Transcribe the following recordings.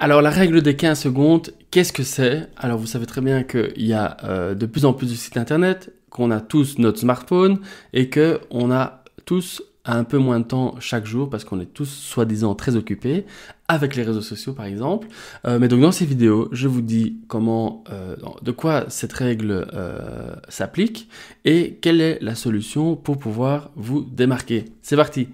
Alors la règle des 15 secondes, qu'est-ce que c'est Alors vous savez très bien qu'il y a euh, de plus en plus de sites internet, qu'on a tous notre smartphone et que on a tous un peu moins de temps chaque jour parce qu'on est tous soi-disant très occupés avec les réseaux sociaux par exemple. Euh, mais donc dans ces vidéos, je vous dis comment, euh, de quoi cette règle s'applique et quelle est la solution pour pouvoir vous démarquer. C'est parti.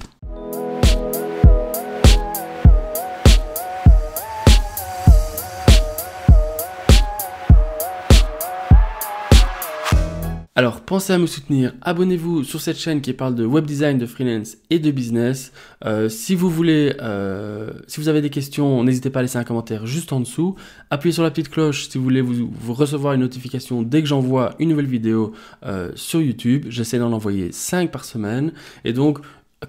Alors pensez à me soutenir, abonnez-vous sur cette chaîne qui parle de web design, de freelance et de business. Euh, si vous voulez, euh, si vous avez des questions, n'hésitez pas à laisser un commentaire juste en dessous. Appuyez sur la petite cloche si vous voulez vous, recevoir une notification dès que j'envoie une nouvelle vidéo euh, sur YouTube. J'essaie d'en envoyer 5 par semaine. Et donc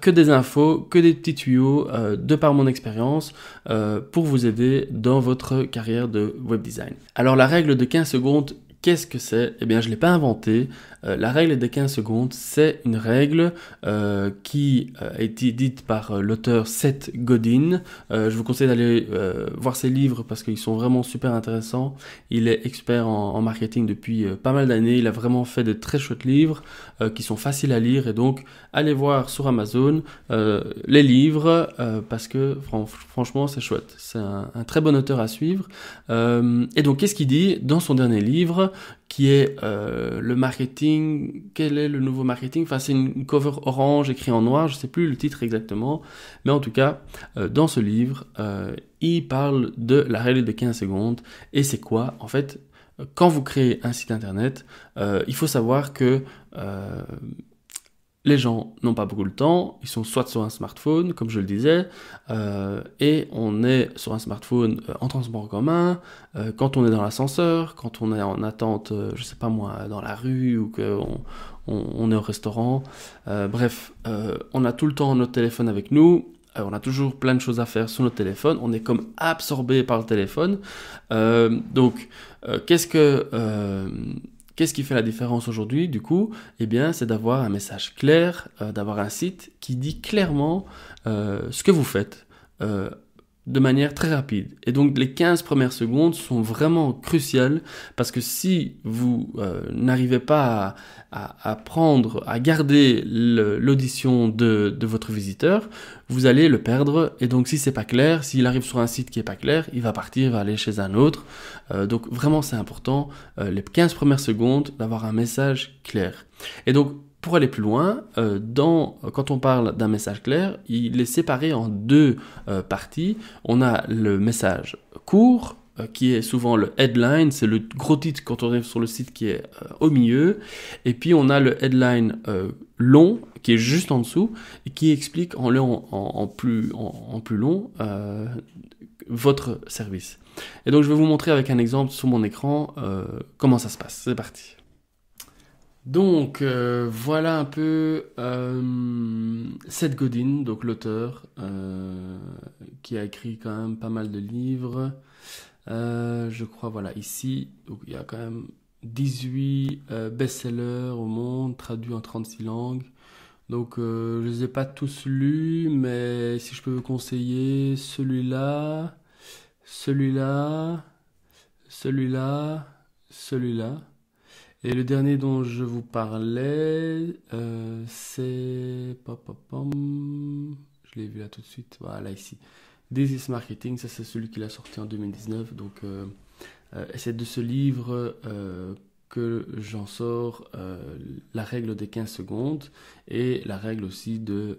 que des infos, que des petits tuyaux de par mon expérience pour vous aider dans votre carrière de web design. Alors la règle de 15 secondes Qu'est-ce que c'est Eh bien, je ne l'ai pas inventé. Euh, la règle des 15 secondes, c'est une règle euh, qui euh, a été dite par l'auteur Seth Godin. je vous conseille d'aller voir ses livres parce qu'ils sont vraiment super intéressants. Il est expert en, marketing depuis pas mal d'années. Il a vraiment fait de très chouettes livres qui sont faciles à lire. Et donc, allez voir sur Amazon les livres parce que franchement, c'est chouette. C'est un, très bon auteur à suivre. et donc, qu'est-ce qu'il dit dans son dernier livre qui est euh, le marketing. Quel est le nouveau marketing Enfin, c'est une cover orange écrit en noir, je ne sais plus le titre exactement, mais en tout cas, euh, dans ce livre, euh, il parle de la règle de 15 secondes et c'est quoi En fait, quand vous créez un site internet, il faut savoir que les gens n'ont pas beaucoup de temps, ils sont soit sur un smartphone, comme je le disais, euh, et on est sur un smartphone euh, en transport commun, euh, quand on est dans l'ascenseur, quand on est en attente, je sais pas moi, dans la rue ou qu'on on, on, est au restaurant. bref, on a tout le temps notre téléphone avec nous, on a toujours plein de choses à faire sur notre téléphone, on est comme absorbé par le téléphone. donc, qu'est-ce que Qu'est-ce qui fait la différence aujourd'hui du coup Eh bien c'est d'avoir un message clair, euh, d'avoir un site qui dit clairement euh, ce que vous faites. Euh, de manière très rapide. Et donc les 15 premières secondes sont vraiment cruciales parce que si vous euh, n'arrivez pas à, à, prendre, à garder l'audition de, de, votre visiteur, vous allez le perdre. Et donc si c'est pas clair, s'il arrive sur un site qui est pas clair, il va partir, va aller chez un autre. Euh, donc vraiment c'est important, euh, les 15 premières secondes, d'avoir un message clair. Et donc pour aller plus loin, euh, quand on parle d'un message clair, il est séparé en deux euh, parties. On a le message court, euh, qui est souvent le headline, c'est le gros titre quand on arrive sur le site qui est au milieu. Et puis on a le headline long, qui est juste en dessous, et qui explique en, en, plus, en plus long votre service. Et donc je vais vous montrer avec un exemple sur mon écran comment ça se passe. C'est parti. Donc euh, voilà un peu euh, Seth Godin, donc l'auteur, euh, qui a écrit quand même pas mal de livres. je crois, voilà, ici, donc, il y a quand même 18 best-sellers au monde, traduits en 36 langues. Donc je ne les ai pas tous lus, mais si je peux vous conseiller celui-là, celui-là, celui-là, celui-là. Et le dernier dont je vous parlais, euh, c'est... Je l'ai vu là tout de suite, voilà ici. This is Marketing, ça c'est celui qu'il a sorti en 2019. Donc euh, euh, c'est de ce livre que j'en sors la règle des 15 secondes et la règle aussi de,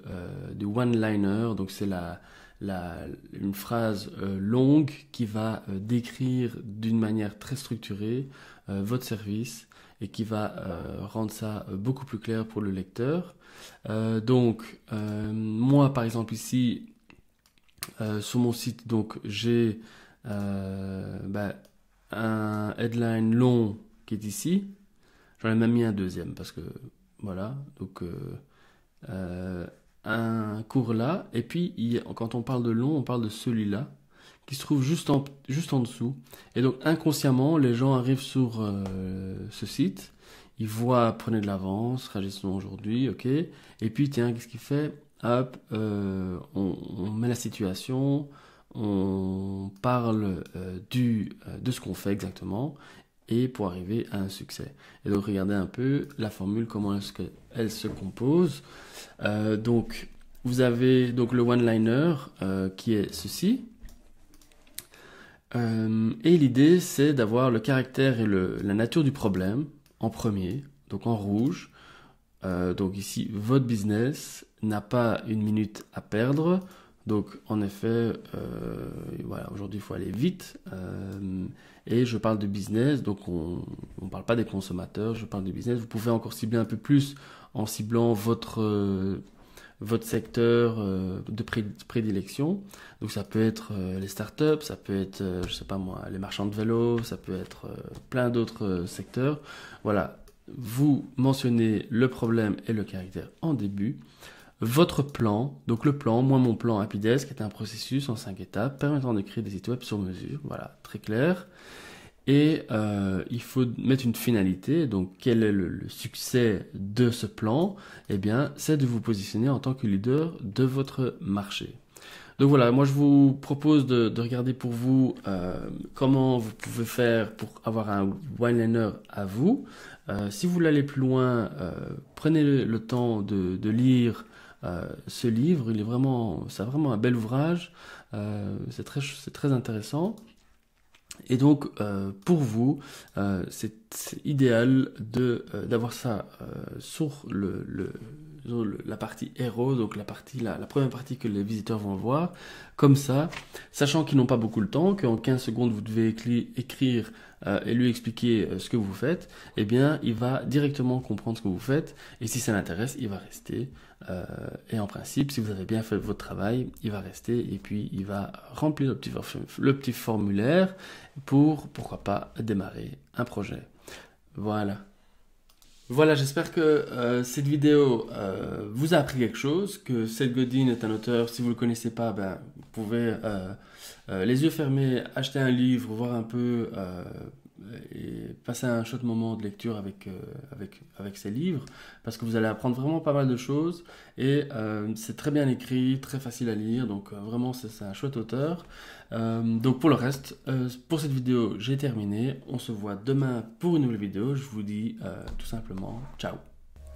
du one-liner. Donc c'est la la, une phrase euh, longue qui va euh, décrire d'une manière très structurée euh, votre service et qui va rendre ça beaucoup plus clair pour le lecteur. donc, moi par exemple ici, sur mon site, donc j'ai bah, un headline long qui est ici. J'en ai même mis un deuxième parce que voilà, donc un cours là, et puis quand on parle de long, on parle de celui-là, qui se trouve juste en, juste en dessous. Et donc inconsciemment, les gens arrivent sur euh, ce site, ils voient prenez de l'avance, réagissons aujourd'hui, ok, et puis tiens, qu'est-ce qu'il fait Hop, euh, on, met la situation, on parle euh, du, de ce qu'on fait exactement, et pour arriver à un succès. Et donc regardez un peu la formule, comment est-ce qu'elle se compose. Euh, donc vous avez donc le one-liner euh, qui est ceci. Euh, et l'idée c'est d'avoir le caractère et la nature du problème en premier, donc en rouge. donc ici, votre business n'a pas une minute à perdre, donc en effet, euh, voilà, aujourd'hui il faut aller vite. Euh, et je parle de business, donc on ne parle pas des consommateurs, je parle de business. Vous pouvez encore cibler un peu plus en ciblant votre, euh, votre secteur de prédilection. Donc ça peut être les startups, ça peut être, je sais pas moi, les marchands de vélo, ça peut être plein d'autres secteurs. Voilà, vous mentionnez le problème et le caractère en début votre plan, donc le plan, moi mon plan qui est un processus en cinq étapes permettant de créer des sites web sur mesure, voilà, très clair. Et euh, il faut mettre une finalité, donc quel est le, succès de ce plan et eh bien, c'est de vous positionner en tant que leader de votre marché. Donc voilà, moi je vous propose de, regarder pour vous euh, comment vous pouvez faire pour avoir un one-liner à vous. Euh, si vous voulez aller plus loin, prenez le, temps de, de lire euh, ce livre, il est vraiment, c'est vraiment un bel ouvrage, euh, c'est très, c'est très intéressant. Et donc, euh, pour vous, c'est idéal de d'avoir ça sur le la partie héros, donc la partie la, première partie que les visiteurs vont voir, comme ça, sachant qu'ils n'ont pas beaucoup le temps, qu'en 15 secondes vous devez écrire euh, et lui expliquer euh, ce que vous faites, eh bien il va directement comprendre ce que vous faites, et si ça l'intéresse, il va rester. Euh, et en principe, si vous avez bien fait votre travail, il va rester et puis il va remplir le petit formulaire pour, pourquoi pas, démarrer un projet. Voilà. Voilà, j'espère que euh, cette vidéo euh, vous a appris quelque chose, que Seth Godin est un auteur, si vous ne le connaissez pas, ben, vous pouvez, euh, les yeux fermés, acheter un livre, voir un peu euh, et passer un chouette moment de lecture avec, euh, avec, avec ces livres, parce que vous allez apprendre vraiment pas mal de choses, et euh, c'est très bien écrit, très facile à lire, donc vraiment c'est un chouette auteur. donc pour le reste, pour cette vidéo, j'ai terminé, on se voit demain pour une nouvelle vidéo, je vous dis tout simplement ciao